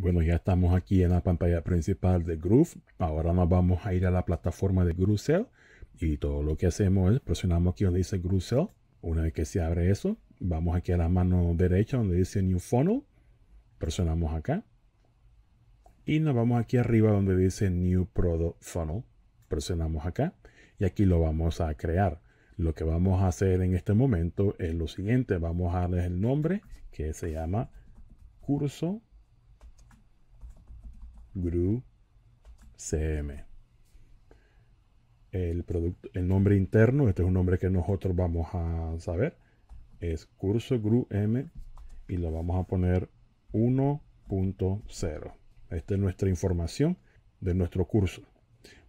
Bueno, ya estamos aquí en la pantalla principal de Groove. Ahora nos vamos a ir a la plataforma de GrooveSell y todo lo que hacemos es presionamos aquí donde dice GrooveSell. Una vez que se abre eso, vamos aquí a la mano derecha donde dice New Funnel. Presionamos acá y nos vamos aquí arriba donde dice New Product Funnel. Presionamos acá y aquí lo vamos a crear. Lo que vamos a hacer en este momento es lo siguiente. Vamos a darle el nombre que se llama curso GRU CM. El, producto, el nombre interno, este es un nombre que nosotros vamos a saber, es curso GRU M y lo vamos a poner 1.0. Esta es nuestra información de nuestro curso.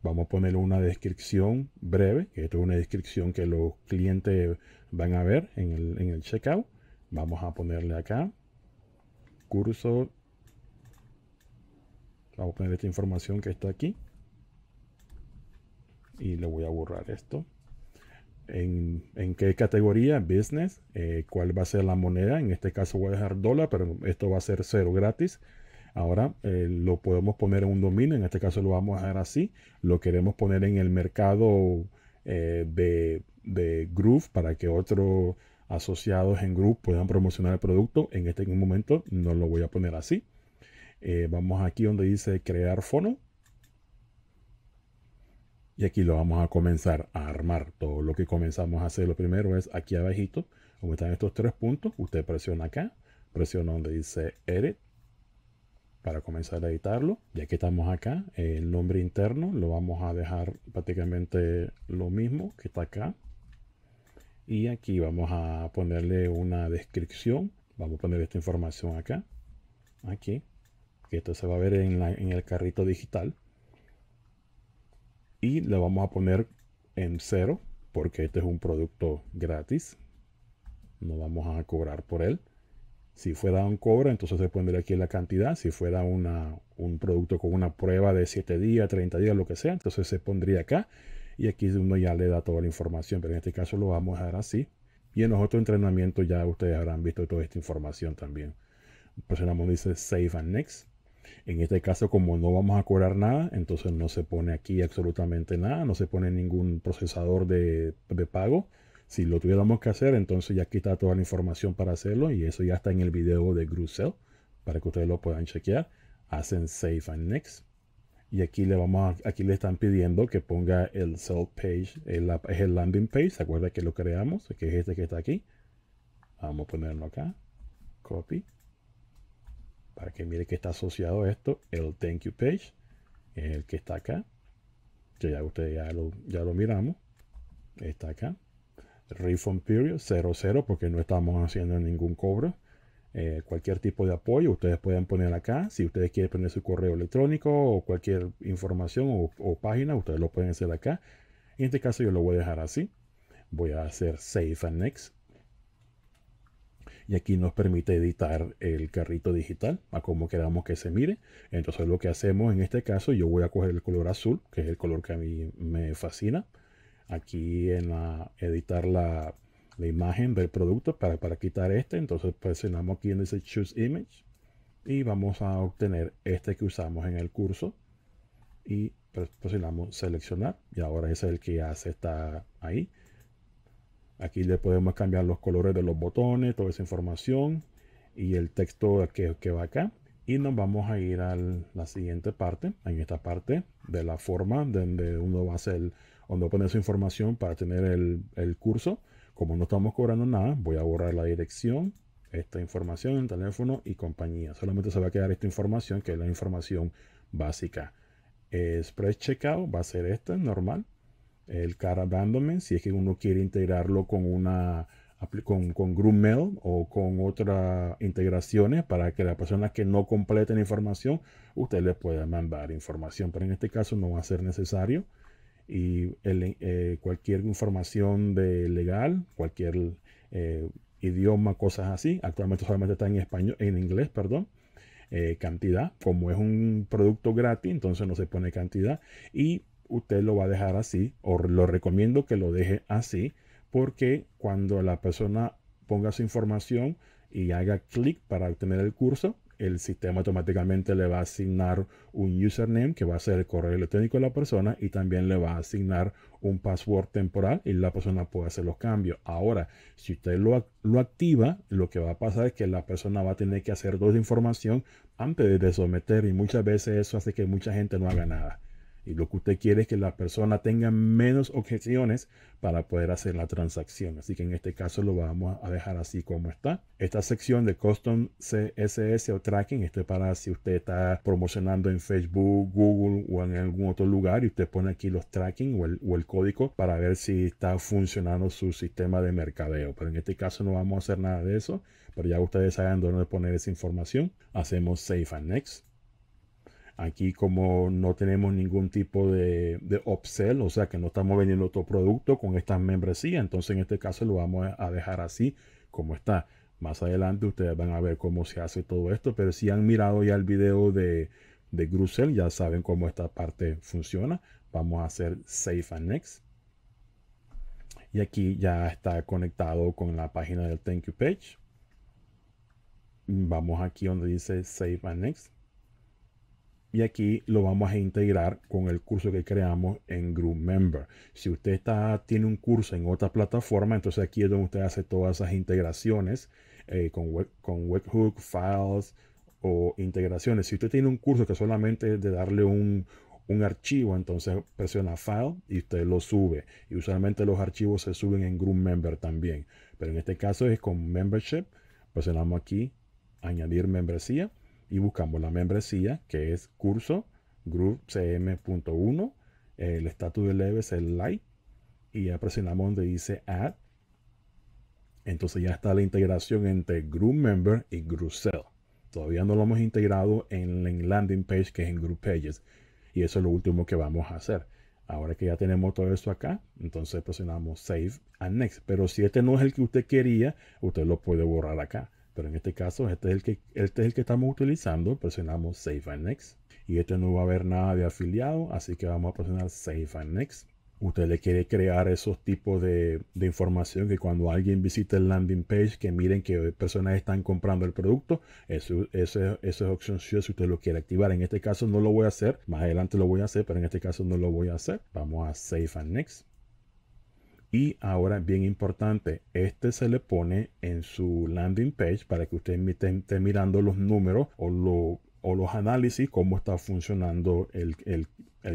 Vamos a poner una descripción breve, que esto es una descripción que los clientes van a ver en el, en el checkout. Vamos a ponerle acá curso Vamos a poner esta información que está aquí. Y le voy a borrar esto. En, qué categoría, business, eh, cuál va a ser la moneda. En este caso voy a dejar dólar, pero esto va a ser cero gratis. Ahora eh, lo podemos poner en un dominio, en este caso lo vamos a dejar así. Lo queremos poner en el mercado eh, de, de, Groove para que otros asociados en Groove puedan promocionar el producto. En este momento no lo voy a poner así. Eh, vamos aquí donde dice crear fono. Y aquí lo vamos a comenzar a armar. Todo lo que comenzamos a hacer, lo primero es aquí abajito, como están estos tres puntos, usted presiona acá, presiona donde dice Edit para comenzar a editarlo. Ya que estamos acá, el nombre interno lo vamos a dejar prácticamente lo mismo que está acá. Y aquí vamos a ponerle una descripción. Vamos a poner esta información acá. Aquí esto se va a ver en, el carrito digital. Y le vamos a poner en cero porque este es un producto gratis. No vamos a cobrar por él. Si fuera un cobra entonces se pondría aquí la cantidad. Si fuera un producto con una prueba de 7 días, 30 días, lo que sea, entonces se pondría acá. Y aquí uno ya le da toda la información, pero en este caso lo vamos a dar así. Y en los otros entrenamientos ya ustedes habrán visto toda esta información también. Presionamos dice Save and Next. En este caso, como no vamos a cobrar nada, entonces no se pone aquí absolutamente nada, no se pone ningún procesador de, de pago. Si lo tuviéramos que hacer, entonces ya aquí está toda la información para hacerlo y eso ya está en el video de Grusel para que ustedes lo puedan chequear. Hacen Save and Next. Y aquí le, vamos aquí le están pidiendo que ponga el Sell Page, el, es el landing page, se que lo creamos, que es este que está aquí. Vamos a ponerlo acá. Copy para que mire que está asociado esto, el thank you page, el que está acá, que ya ustedes ya lo, ya miramos, está acá, refund period 00 porque no estamos haciendo ningún cobro. Eh, cualquier tipo de apoyo ustedes pueden poner acá. Si ustedes quieren poner su correo electrónico o cualquier información o, o, página, ustedes lo pueden hacer acá. En este caso yo lo voy a dejar así. Voy a hacer Save and Next y aquí nos permite editar el carrito digital a como queramos que se mire. Entonces lo que hacemos en este caso, yo voy a coger el color azul, que es el color que a mí me fascina. Aquí en editar la, imagen del producto para, para quitar este. Entonces presionamos aquí en ese Choose Image y vamos a obtener este que usamos en el curso y presionamos seleccionar y ahora es el que hace está ahí Aquí le podemos cambiar los colores de los botones, toda esa información y el texto que, que va acá. Y nos vamos a ir a la siguiente parte, en esta parte de la forma donde uno va a hacer, donde poner su información para tener el, el curso. Como no estamos cobrando nada, voy a borrar la dirección, esta información, el teléfono y compañía. Solamente se va a quedar esta información, que es la información básica. Eh, spread Checkout va a ser esta, normal el car abandonment, si es que uno quiere integrarlo con una con, con mail o con otras integraciones para que las personas que no completen información, usted les pueda mandar información, pero en este caso no va a ser necesario. Y eh, cualquier información de legal, cualquier eh, idioma, cosas así, actualmente solamente está en español, en inglés, perdón. Eh, cantidad, como es un producto gratis, entonces no se pone cantidad y usted lo va a dejar así o lo recomiendo que lo deje así porque cuando la persona ponga su información y haga clic para obtener el curso, el sistema automáticamente le va a asignar un username que va a ser el correo electrónico de la persona y también le va a asignar un password temporal y la persona puede hacer los cambios. Ahora, si usted lo, activa, lo que va a pasar es que la persona va a tener que hacer dos informaciones antes de someter y muchas veces eso hace que mucha gente no haga nada. Y lo que usted quiere es que la persona tenga menos objeciones para poder hacer la transacción. Así que en este caso lo vamos a dejar así como está. Esta sección de Custom CSS o Tracking, esto es para si usted está promocionando en Facebook, Google o en algún otro lugar y usted pone aquí los tracking o el, o el código para ver si está funcionando su sistema de mercadeo. Pero en este caso no vamos a hacer nada de eso. Pero ya ustedes saben dónde poner esa información. Hacemos Save and Next. Aquí como no tenemos ningún tipo de, upsell, o sea que no estamos vendiendo otro producto con esta membresía, entonces en este caso lo vamos a dejar así como está. Más adelante ustedes van a ver cómo se hace todo esto, pero si han mirado ya el video de, de Grusel, ya saben cómo esta parte funciona. Vamos a hacer Save and Next. Y aquí ya está conectado con la página del Thank You Page. Vamos aquí donde dice Save and Next y aquí lo vamos a integrar con el curso que creamos en Group Member. Si usted tiene un curso en otra plataforma, entonces aquí es donde usted hace todas esas integraciones eh, con, webhook, files o integraciones. Si usted tiene un curso que solamente es de darle un, un archivo, entonces presiona File y usted lo sube. Y usualmente los archivos se suben en Group Member también. Pero en este caso es con Membership. Presionamos aquí Añadir membresía y buscamos la membresía que es curso groupcm.1, el estatus del leve es el light y ya presionamos donde dice add. Entonces ya está la integración entre group member y group cell. Todavía no lo hemos integrado en, la landing page que es en group pages y eso es lo último que vamos a hacer. Ahora que ya tenemos todo esto acá, entonces presionamos Save and Next. Pero si este no es el que usted quería, usted lo puede borrar acá. Pero en este caso, este es el que, este es el que estamos utilizando. Presionamos Save and Next. Y este no va a haber nada de afiliado, así que vamos a presionar Save and Next. Usted le quiere crear esos tipos de, información que cuando alguien visite el landing page, que miren que personas están comprando el producto. Eso, eso es opción si usted lo quiere activar. En este caso no lo voy a hacer. Más adelante lo voy a hacer, pero en este caso no lo voy a hacer. Vamos a Save and Next. Y ahora, bien importante, este se le pone en su landing page para que usted esté mirando los números o, los análisis, cómo está funcionando el,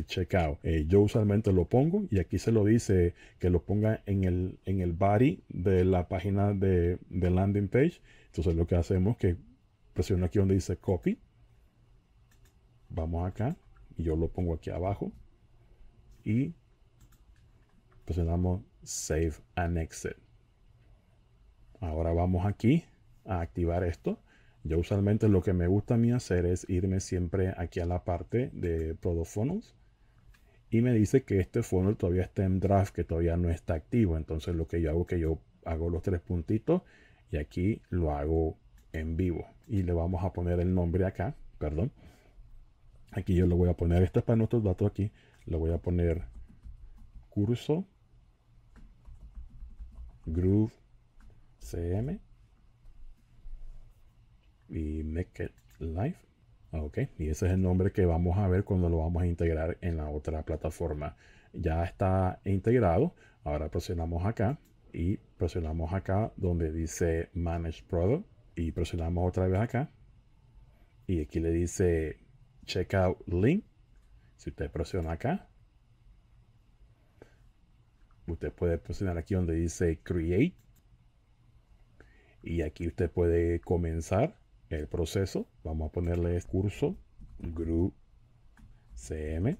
checkout. Eh, yo usualmente lo pongo y aquí se lo dice que lo ponga en el, en el body de la página de, de landing page. Entonces lo que hacemos es que presiono aquí donde dice copy. Vamos acá y yo lo pongo aquí abajo y presionamos Save and Exit. Ahora vamos aquí a activar esto. Yo usualmente lo que me gusta a mí hacer es irme siempre aquí a la parte de Product y me dice que este funnel todavía está en draft, que todavía no está activo. Entonces lo que yo hago es que yo hago los tres puntitos y aquí lo hago en vivo. Y le vamos a poner el nombre acá, perdón. Aquí yo lo voy a poner, esto es para nuestros datos aquí, lo voy a poner curso Groove CM y Make It Live. Ah, ok, y ese es el nombre que vamos a ver cuando lo vamos a integrar en la otra plataforma. Ya está integrado. Ahora presionamos acá y presionamos acá donde dice Manage Product y presionamos otra vez acá. Y aquí le dice Checkout Link. Si usted presiona acá, Usted puede presionar aquí donde dice Create. Y aquí usted puede comenzar el proceso. Vamos a ponerle curso GRU CM.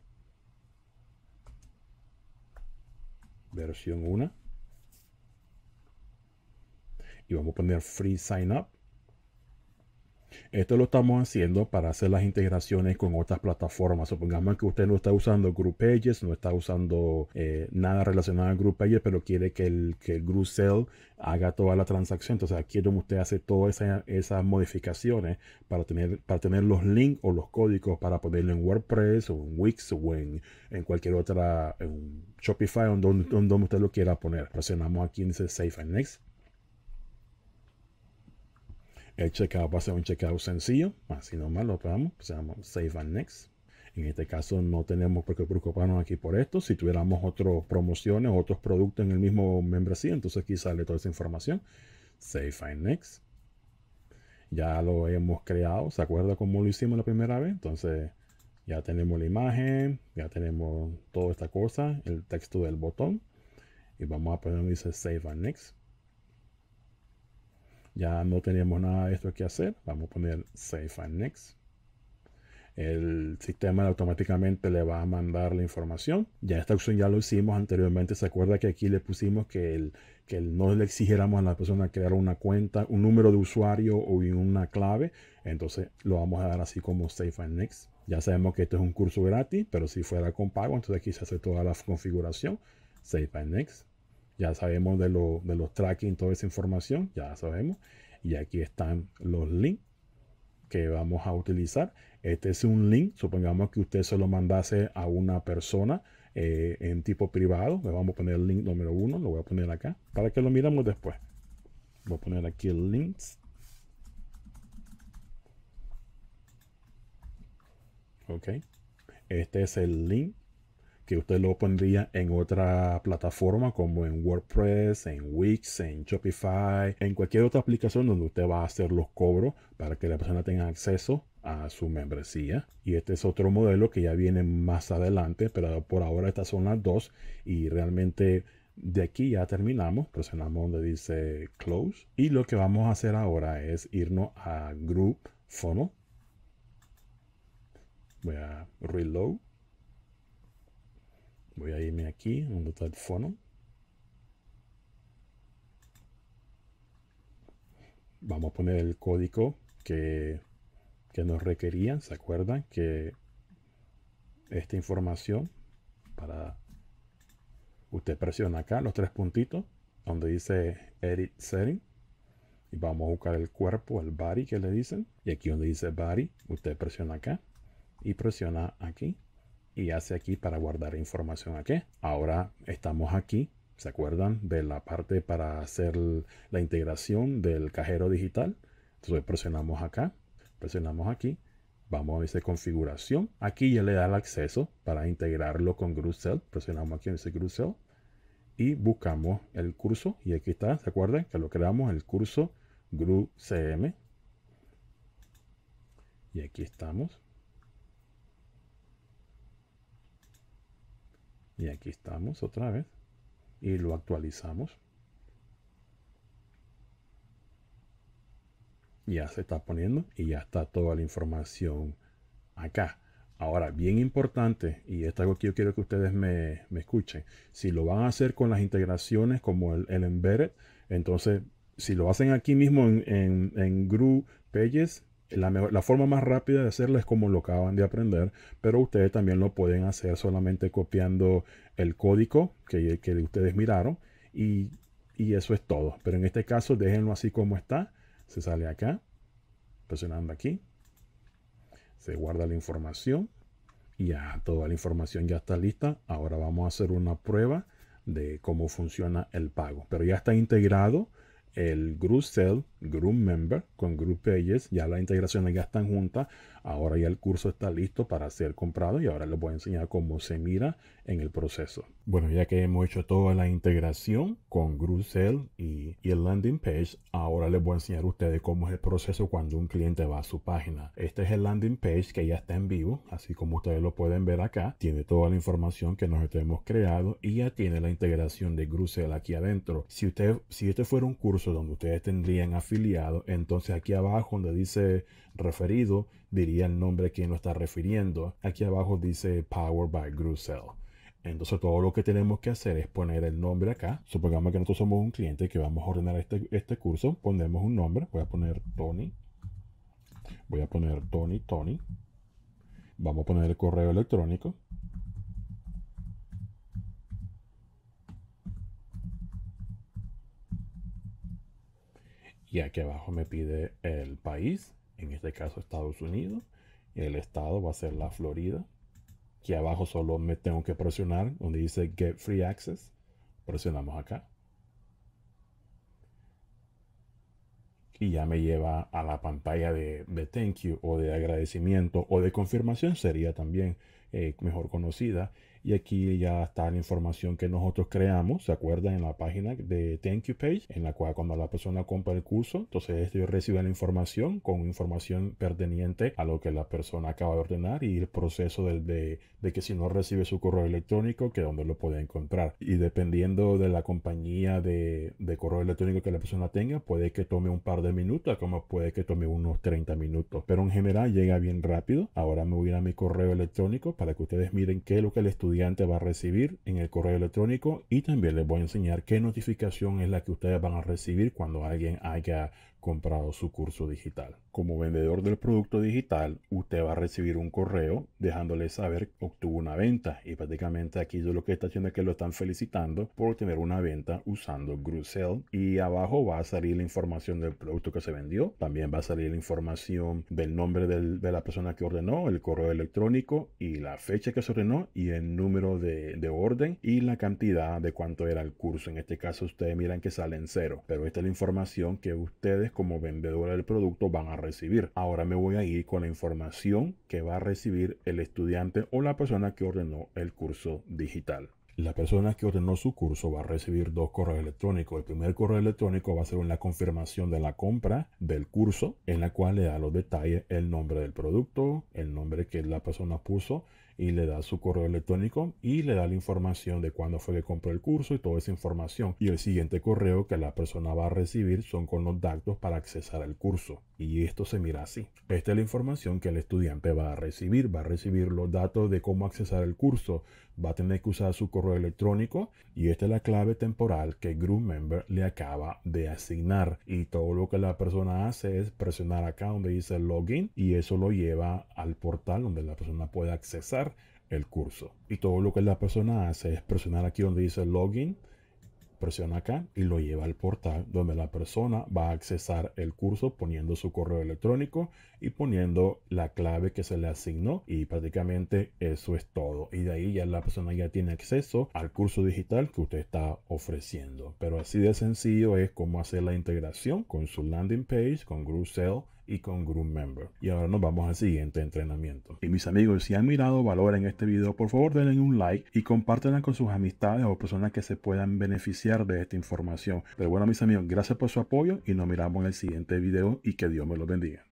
Versión 1. Y vamos a poner Free Sign Up. Esto lo estamos haciendo para hacer las integraciones con otras plataformas. Supongamos que usted no está usando Group Pages, no está usando eh, nada relacionado a Group Pages, pero quiere que el, que haga toda la transacción. Entonces aquí es donde usted hace todas esas modificaciones para tener, para tener los links o los códigos para ponerlo en WordPress o en Wix o en, cualquier otra en Shopify donde, donde usted lo quiera poner. Presionamos aquí en Save and Next. El checkout va a ser un checkout sencillo, así nomás lo pegamos, se llama Save and Next. En este caso no tenemos por qué preocuparnos aquí por esto. Si tuviéramos otras promociones, otros productos en el mismo membresía, entonces aquí sale toda esa información. Save and Next. Ya lo hemos creado, ¿se acuerda cómo lo hicimos la primera vez? Entonces ya tenemos la imagen, ya tenemos toda esta cosa, el texto del botón. Y vamos a poner donde dice Save and Next. Ya no tenemos nada de esto que hacer. Vamos a poner Save and Next. El sistema automáticamente le va a mandar la información. Ya esta opción ya lo hicimos anteriormente. Se acuerda que aquí le pusimos que, el, que no le exigiéramos a la persona crear una cuenta, un número de usuario o una clave. Entonces lo vamos a dar así como Save and Next. Ya sabemos que esto es un curso gratis, pero si fuera con pago, entonces aquí se hace toda la configuración. Save and Next. Ya sabemos de, los tracking, toda esa información, ya sabemos. Y aquí están los links que vamos a utilizar. Este es un link, supongamos que usted se lo mandase a una persona eh, en tipo privado. Le vamos a poner el link número uno, lo voy a poner acá para que lo miramos después. Voy a poner aquí el link. Ok. Este es el link que usted lo pondría en otra plataforma como en WordPress, en Wix, en Shopify, en cualquier otra aplicación donde usted va a hacer los cobros para que la persona tenga acceso a su membresía. Y este es otro modelo que ya viene más adelante, pero por ahora estas son las dos y realmente de aquí ya terminamos, presionamos donde dice close y lo que vamos a hacer ahora es irnos a group funnel. Voy a reload Voy a irme aquí, donde está el fono. Vamos a poner el código que, nos requerían, ¿se acuerdan? Que esta información para... Usted presiona acá los tres puntitos donde dice Edit Setting y vamos a buscar el cuerpo, el body que le dicen. Y aquí donde dice body, usted presiona acá y presiona aquí y hace aquí para guardar información aquí. Ahora estamos aquí, ¿se acuerdan de la parte para hacer la integración del cajero digital? Entonces presionamos acá, presionamos aquí, vamos a dice configuración, aquí ya le da el acceso para integrarlo con GroupCell, presionamos aquí en ese y buscamos el curso y aquí está, ¿se acuerdan? Que lo creamos el curso cm y aquí estamos, Y aquí estamos otra vez. Y lo actualizamos. Ya se está poniendo y ya está toda la información acá. Ahora, bien importante, y esto es algo que yo quiero que ustedes me, escuchen, si lo van a hacer con las integraciones como el, el embedded, entonces si lo hacen aquí mismo en, en, en GRU Pages, la, forma más rápida de hacerlo es como lo acaban de aprender, pero ustedes también lo pueden hacer solamente copiando el código que, ustedes miraron y, eso es todo. Pero en este caso déjenlo así como está. Se sale acá, presionando aquí, se guarda la información y ya toda la información ya está lista. Ahora vamos a hacer una prueba de cómo funciona el pago. Pero ya está integrado el GruSell group member con group pages. Ya las integraciones ya están juntas. Ahora ya el curso está listo para ser comprado y ahora les voy a enseñar cómo se mira en el proceso. Bueno, ya que hemos hecho toda la integración con group y, el landing page, ahora les voy a enseñar a ustedes cómo es el proceso cuando un cliente va a su página. Este es el landing page que ya está en vivo, así como ustedes lo pueden ver acá. Tiene toda la información que nosotros hemos creado y ya tiene la integración de group aquí adentro. Si, usted, si este fuera un curso donde ustedes tendrían a afiliado, entonces aquí abajo donde dice referido, diría el nombre a quien lo está refiriendo. Aquí abajo dice Power by Grusel Entonces todo lo que tenemos que hacer es poner el nombre acá. Supongamos que nosotros somos un cliente que vamos a ordenar este, este curso. Ponemos un nombre. Voy a poner Tony. Voy a poner Tony, Tony. Vamos a poner el correo electrónico. y aquí abajo me pide el país, en este caso Estados Unidos, el estado va a ser la Florida. Aquí abajo solo me tengo que presionar donde dice Get Free Access. Presionamos acá. Y ya me lleva a la pantalla de, thank you o de agradecimiento o de confirmación sería también eh, mejor conocida. Y aquí ya está la información que nosotros creamos, ¿se acuerdan? En la página de Thank You Page, en la cual cuando la persona compra el curso, entonces yo reciben la información con información perteniente a lo que la persona acaba de ordenar y el proceso de, que si no recibe su correo electrónico, que dónde lo puede encontrar. Y dependiendo de la compañía de, de correo electrónico que la persona tenga, puede que tome un par de minutos, como puede que tome unos 30 minutos. Pero en general llega bien rápido. Ahora me voy a mi correo electrónico para que ustedes miren qué es lo que el estudiante va a recibir en el correo electrónico y también les voy a enseñar qué notificación es la que ustedes van a recibir cuando alguien haya comprado su curso digital. Como vendedor del producto digital, usted va a recibir un correo dejándole saber que obtuvo una venta y prácticamente aquí yo lo que está haciendo es que lo están felicitando por obtener una venta usando Grusell y abajo va a salir la información del producto que se vendió, también va a salir la información del nombre de la persona que ordenó, el correo electrónico y la fecha que se ordenó y el número de, de orden y la cantidad de cuánto era el curso. En este caso ustedes miran que salen cero, pero esta es la información que ustedes como vendedora del producto van a recibir. Ahora me voy a ir con la información que va a recibir el estudiante o la persona que ordenó el curso digital. La persona que ordenó su curso va a recibir dos correos electrónicos. El primer correo electrónico va a ser una confirmación de la compra del curso, en la cual le da los detalles, el nombre del producto, el nombre que la persona puso, y le da su correo electrónico y le da la información de cuándo fue que compró el curso y toda esa información. Y el siguiente correo que la persona va a recibir son con los datos para accesar al curso y esto se mira así. Esta es la información que el estudiante va a recibir. Va a recibir los datos de cómo accesar el curso. Va a tener que usar su correo electrónico y esta es la clave temporal que Group Member le acaba de asignar. Y todo lo que la persona hace es presionar acá donde dice login y eso lo lleva al portal donde la persona puede accesar el curso. Y todo lo que la persona hace es presionar aquí donde dice login presiona acá y lo lleva al portal donde la persona va a accesar el curso poniendo su correo electrónico y poniendo la clave que se le asignó y prácticamente eso es todo y de ahí ya la persona ya tiene acceso al curso digital que usted está ofreciendo pero así de sencillo es como hacer la integración con su landing page con GrooveSell y con Group Member. Y ahora nos vamos al siguiente entrenamiento. Y mis amigos, si han mirado valor en este video, por favor denle un like y compártanla con sus amistades o personas que se puedan beneficiar de esta información. Pero bueno, mis amigos, gracias por su apoyo y nos miramos en el siguiente video y que Dios me los bendiga.